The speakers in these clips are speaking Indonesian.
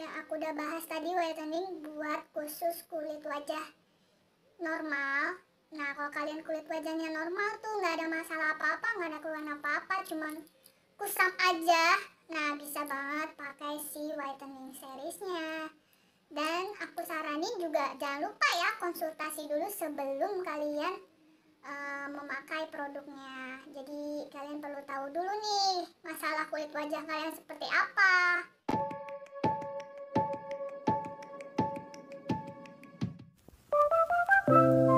yang aku udah bahas tadi whitening buat khusus kulit wajah normal nah kalau kalian kulit wajahnya normal tuh nggak ada masalah apa-apa nggak ada keluhan apa-apa cuman kusam aja nah bisa banget pakai si whitening seriesnya dan aku saranin juga jangan lupa ya konsultasi dulu sebelum kalian uh, memakai produknya jadi kalian perlu tahu dulu nih masalah kulit wajah kalian seperti apa Thank you.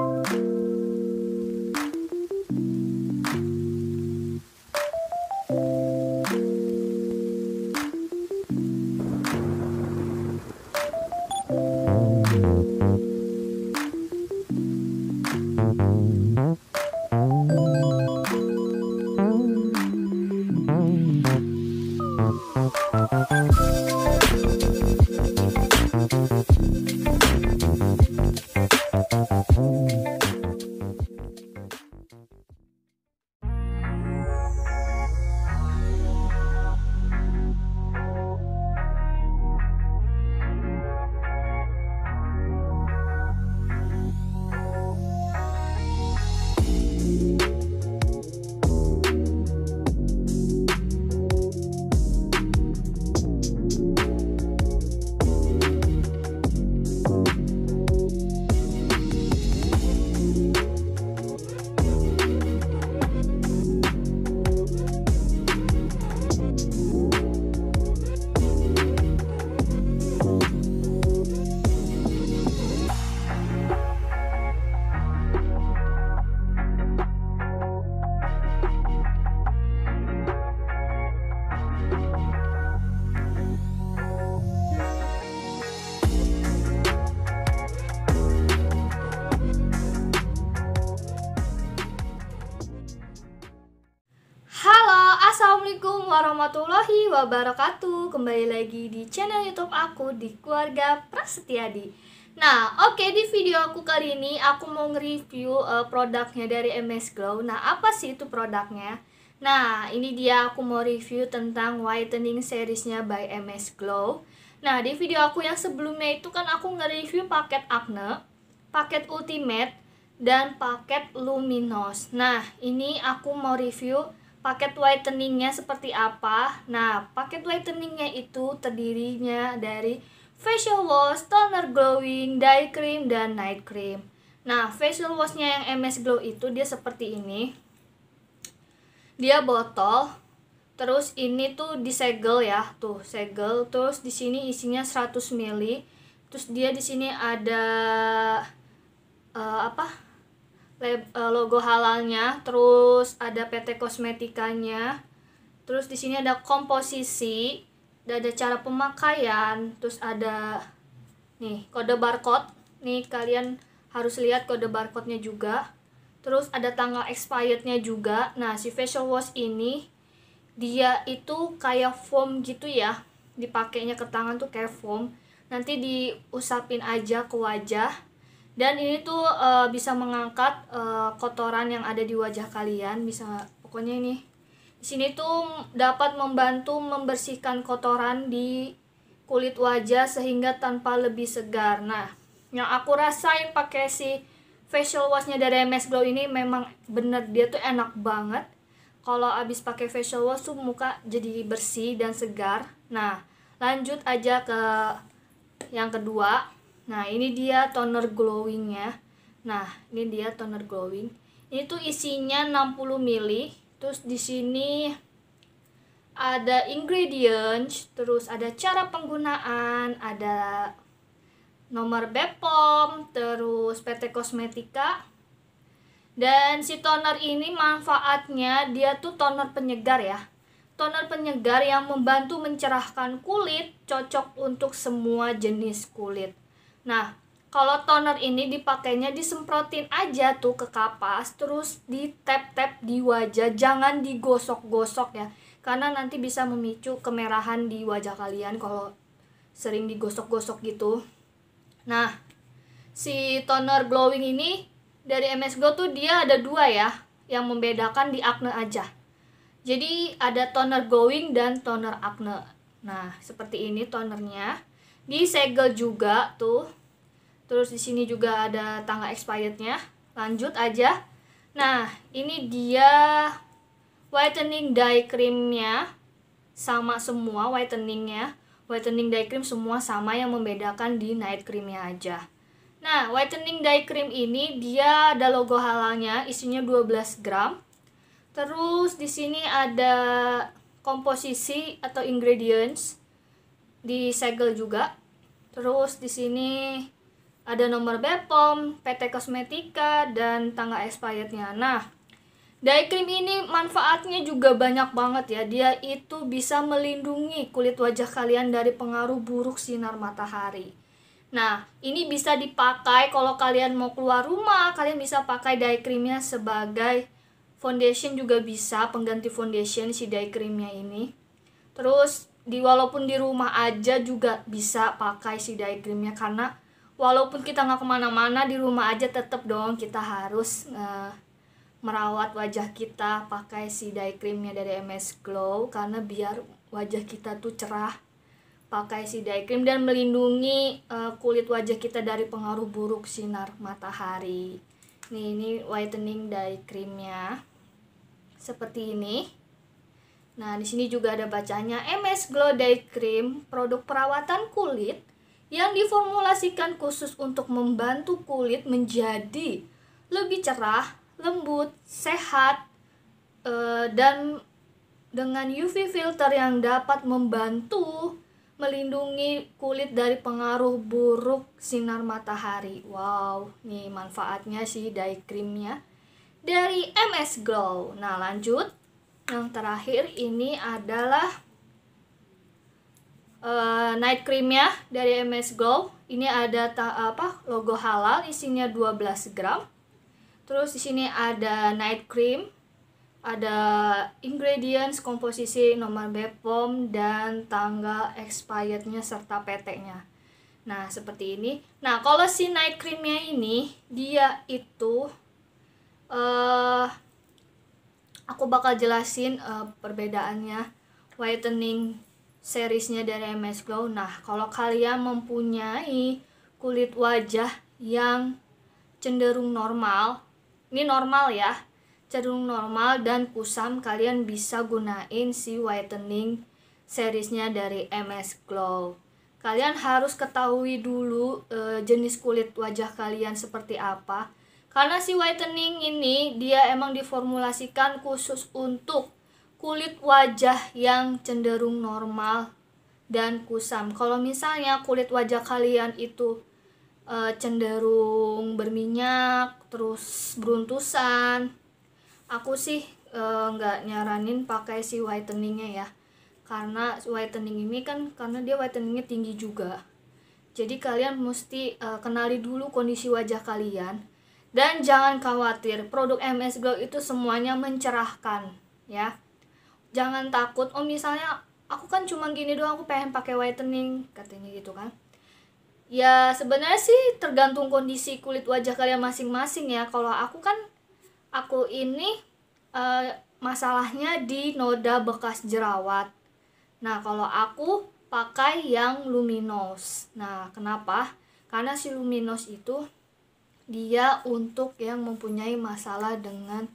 wabarakatuh Kembali lagi di channel youtube aku di keluarga Prasetyadi Nah oke okay, di video aku kali ini aku mau nge-review uh, produknya dari MS Glow Nah apa sih itu produknya? Nah ini dia aku mau review tentang whitening seriesnya by MS Glow Nah di video aku yang sebelumnya itu kan aku nge-review paket acne Paket ultimate dan paket luminous Nah ini aku mau review paket whiteningnya seperti apa? Nah, paket whiteningnya itu terdirinya dari facial wash, toner glowing, day cream, dan night cream. Nah, facial washnya yang MS Glow itu dia seperti ini. Dia botol, terus ini tuh disegel ya, tuh segel, terus di sini isinya 100 ml, terus dia di sini ada uh, apa? Eh, logo halalnya, terus ada PT kosmetikanya, terus di sini ada komposisi, dan ada cara pemakaian, terus ada nih kode barcode, nih kalian harus lihat kode barcode-nya juga, terus ada tanggal expired-nya juga. Nah si facial wash ini dia itu kayak foam gitu ya, dipakainya ke tangan tuh kayak foam, nanti diusapin aja ke wajah dan ini tuh uh, bisa mengangkat uh, kotoran yang ada di wajah kalian bisa pokoknya ini di sini tuh dapat membantu membersihkan kotoran di kulit wajah sehingga tanpa lebih segar nah yang aku rasain pakai si facial washnya dari MS Glow ini memang bener dia tuh enak banget kalau abis pakai facial wash tuh muka jadi bersih dan segar nah lanjut aja ke yang kedua Nah, ini dia toner glowing ya. Nah, ini dia toner glowing. Ini tuh isinya 60 ml. Terus di sini ada ingredients, terus ada cara penggunaan, ada nomor Bepom, terus PT Kosmetika. Dan si toner ini manfaatnya dia tuh toner penyegar ya. Toner penyegar yang membantu mencerahkan kulit, cocok untuk semua jenis kulit. Nah, kalau toner ini dipakainya disemprotin aja tuh ke kapas terus di tap tap di wajah jangan digosok-gosok ya karena nanti bisa memicu kemerahan di wajah kalian kalau sering digosok-gosok gitu nah si toner glowing ini dari MS Glow tuh dia ada dua ya yang membedakan di acne aja jadi ada toner glowing dan toner acne nah seperti ini tonernya disegel juga tuh terus di sini juga ada tangga expirednya lanjut aja nah ini dia whitening dye creamnya sama semua whiteningnya whitening dye cream semua sama yang membedakan di night creamnya aja nah whitening dye cream ini dia ada logo halalnya isinya 12 gram terus di sini ada komposisi atau ingredients disegel juga terus di sini ada nomor Bepom, PT Kosmetika, dan tanggal expirednya. Nah, day cream ini manfaatnya juga banyak banget ya. Dia itu bisa melindungi kulit wajah kalian dari pengaruh buruk sinar matahari. Nah, ini bisa dipakai kalau kalian mau keluar rumah, kalian bisa pakai day creamnya sebagai foundation juga bisa, pengganti foundation si day creamnya ini. Terus di walaupun di rumah aja juga bisa pakai si day creamnya karena walaupun kita nggak kemana-mana di rumah aja tetap dong kita harus uh, merawat wajah kita pakai si day creamnya dari MS Glow karena biar wajah kita tuh cerah pakai si day cream dan melindungi uh, kulit wajah kita dari pengaruh buruk sinar matahari nih ini whitening day creamnya seperti ini Nah, di sini juga ada bacanya MS Glow Day Cream, produk perawatan kulit yang diformulasikan khusus untuk membantu kulit menjadi lebih cerah, lembut, sehat, eh, dan dengan UV filter yang dapat membantu melindungi kulit dari pengaruh buruk sinar matahari. Wow, nih manfaatnya sih day creamnya dari MS Glow. Nah, lanjut yang terakhir ini adalah uh, night cream ya dari MS Glow. Ini ada ta apa logo halal isinya 12 gram. Terus di sini ada night cream, ada ingredients, komposisi, nomor BPOM dan tanggal expirednya serta PT-nya. Nah, seperti ini. Nah, kalau si night creamnya ini dia itu eh uh, aku bakal jelasin uh, perbedaannya whitening seriesnya dari MS Glow. Nah, kalau kalian mempunyai kulit wajah yang cenderung normal, ini normal ya, cenderung normal dan kusam, kalian bisa gunain si whitening seriesnya dari MS Glow. Kalian harus ketahui dulu uh, jenis kulit wajah kalian seperti apa karena si whitening ini dia emang diformulasikan khusus untuk kulit wajah yang cenderung normal dan kusam. Kalau misalnya kulit wajah kalian itu e, cenderung berminyak, terus beruntusan, aku sih e, nggak e, nyaranin pakai si whiteningnya ya. Karena whitening ini kan karena dia whiteningnya tinggi juga. Jadi kalian mesti e, kenali dulu kondisi wajah kalian dan jangan khawatir, produk MS Glow itu semuanya mencerahkan, ya. Jangan takut, oh misalnya aku kan cuma gini doang, aku pengen pakai whitening, katanya gitu kan. Ya sebenarnya sih tergantung kondisi kulit wajah kalian masing-masing ya. Kalau aku kan, aku ini uh, masalahnya di noda bekas jerawat. Nah kalau aku pakai yang luminos. Nah kenapa? Karena si luminos itu dia untuk yang mempunyai masalah dengan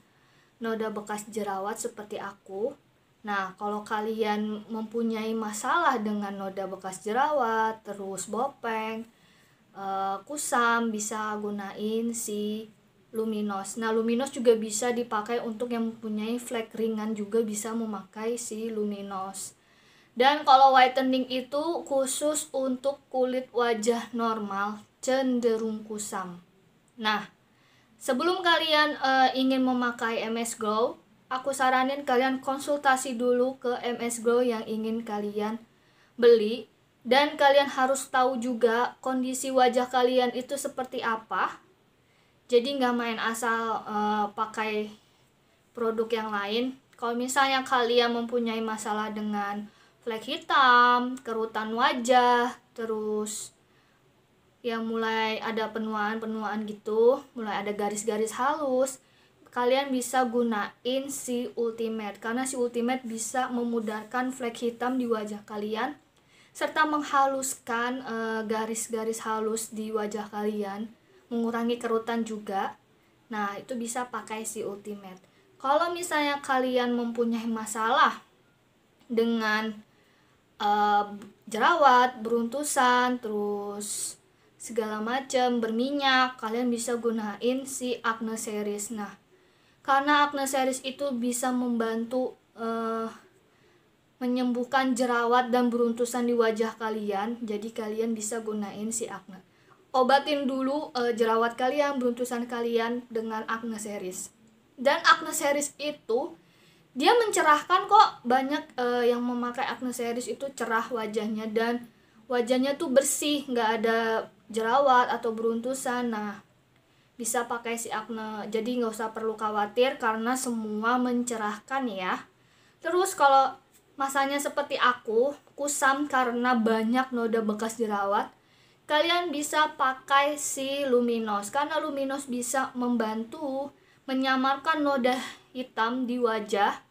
noda bekas jerawat seperti aku. Nah, kalau kalian mempunyai masalah dengan noda bekas jerawat, terus bopeng, eh, kusam, bisa gunain si luminos. Nah, luminos juga bisa dipakai untuk yang mempunyai flek ringan juga bisa memakai si luminos. Dan kalau whitening itu khusus untuk kulit wajah normal, cenderung kusam. Nah, sebelum kalian uh, ingin memakai MS Glow, aku saranin kalian konsultasi dulu ke MS Glow yang ingin kalian beli dan kalian harus tahu juga kondisi wajah kalian itu seperti apa. Jadi nggak main asal uh, pakai produk yang lain. Kalau misalnya kalian mempunyai masalah dengan flek hitam, kerutan wajah, terus ya mulai ada penuaan-penuaan gitu, mulai ada garis-garis halus. Kalian bisa gunain si ultimate karena si ultimate bisa memudarkan flek hitam di wajah kalian serta menghaluskan eh, garis-garis uh, halus di wajah kalian, mengurangi kerutan juga. Nah, itu bisa pakai si ultimate. Kalau misalnya kalian mempunyai masalah dengan uh, jerawat, beruntusan, terus segala macam, berminyak. Kalian bisa gunain si acne series. Nah, karena acne series itu bisa membantu uh, menyembuhkan jerawat dan beruntusan di wajah kalian, jadi kalian bisa gunain si acne. Obatin dulu uh, jerawat kalian, beruntusan kalian dengan acne series. Dan acne series itu dia mencerahkan kok banyak uh, yang memakai acne series itu cerah wajahnya dan wajahnya tuh bersih nggak ada jerawat atau beruntusan. Nah, bisa pakai si acne. Jadi nggak usah perlu khawatir karena semua mencerahkan ya. Terus kalau masanya seperti aku, kusam karena banyak noda bekas jerawat, kalian bisa pakai si luminos karena luminos bisa membantu menyamarkan noda hitam di wajah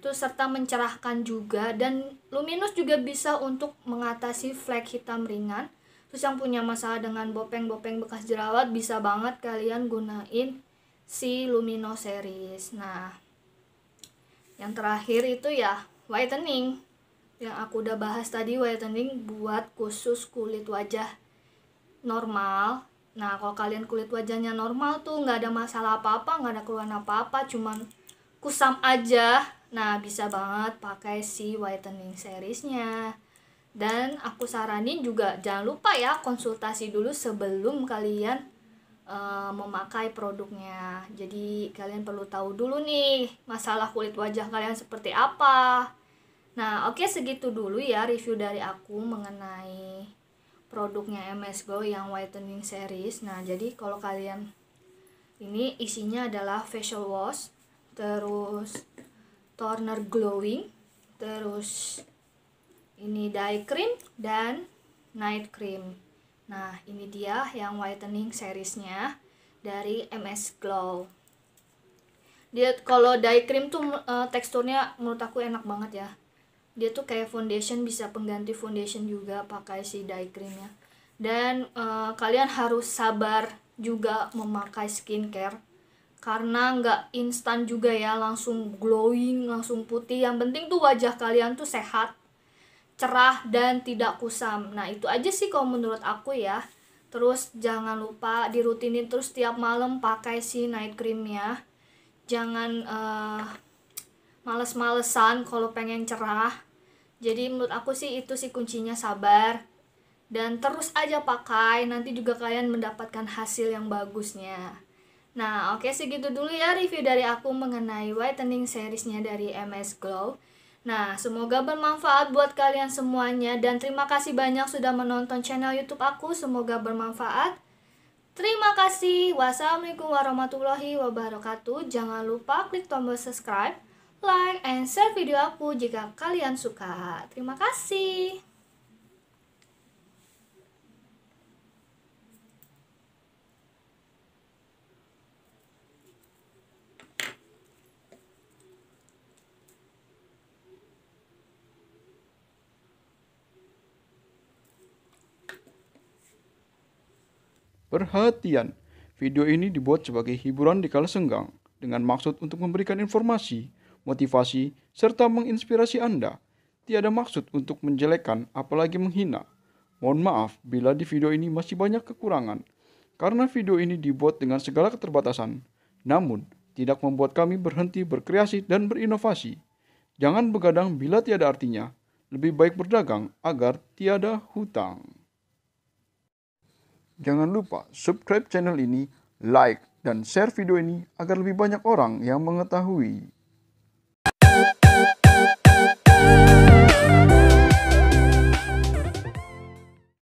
terus serta mencerahkan juga dan luminos juga bisa untuk mengatasi flek hitam ringan terus yang punya masalah dengan bopeng-bopeng bekas jerawat bisa banget kalian gunain si Lumino series nah yang terakhir itu ya whitening yang aku udah bahas tadi whitening buat khusus kulit wajah normal nah kalau kalian kulit wajahnya normal tuh nggak ada masalah apa-apa nggak ada keluhan apa-apa cuman kusam aja Nah, bisa banget pakai si whitening seriesnya. Dan aku saranin juga jangan lupa ya konsultasi dulu sebelum kalian e, memakai produknya. Jadi kalian perlu tahu dulu nih masalah kulit wajah kalian seperti apa. Nah, oke okay, segitu dulu ya review dari aku mengenai produknya MS Glow yang whitening series. Nah, jadi kalau kalian ini isinya adalah facial wash, terus toner glowing, terus ini day cream dan night cream. Nah, ini dia yang whitening seriesnya dari MS Glow. Dia kalau day cream tuh uh, teksturnya menurut aku enak banget ya. Dia tuh kayak foundation bisa pengganti foundation juga pakai si day creamnya. Dan uh, kalian harus sabar juga memakai skincare karena nggak instan juga ya langsung glowing langsung putih yang penting tuh wajah kalian tuh sehat cerah dan tidak kusam. Nah, itu aja sih kalau menurut aku ya. Terus jangan lupa dirutinin terus tiap malam pakai si night cream ya. Jangan uh, males-malesan kalau pengen cerah. Jadi menurut aku sih itu sih kuncinya sabar dan terus aja pakai nanti juga kalian mendapatkan hasil yang bagusnya nah oke okay, segitu dulu ya review dari aku mengenai whitening seriesnya dari MS Glow Nah, semoga bermanfaat buat kalian semuanya dan terima kasih banyak sudah menonton channel YouTube aku. Semoga bermanfaat. Terima kasih. Wassalamualaikum warahmatullahi wabarakatuh. Jangan lupa klik tombol subscribe, like, and share video aku jika kalian suka. Terima kasih. Perhatian, video ini dibuat sebagai hiburan di kala senggang dengan maksud untuk memberikan informasi, motivasi, serta menginspirasi Anda. Tiada maksud untuk menjelekkan apalagi menghina. Mohon maaf bila di video ini masih banyak kekurangan, karena video ini dibuat dengan segala keterbatasan, namun tidak membuat kami berhenti berkreasi dan berinovasi. Jangan begadang bila tiada artinya, lebih baik berdagang agar tiada hutang. Jangan lupa subscribe channel ini, like, dan share video ini agar lebih banyak orang yang mengetahui.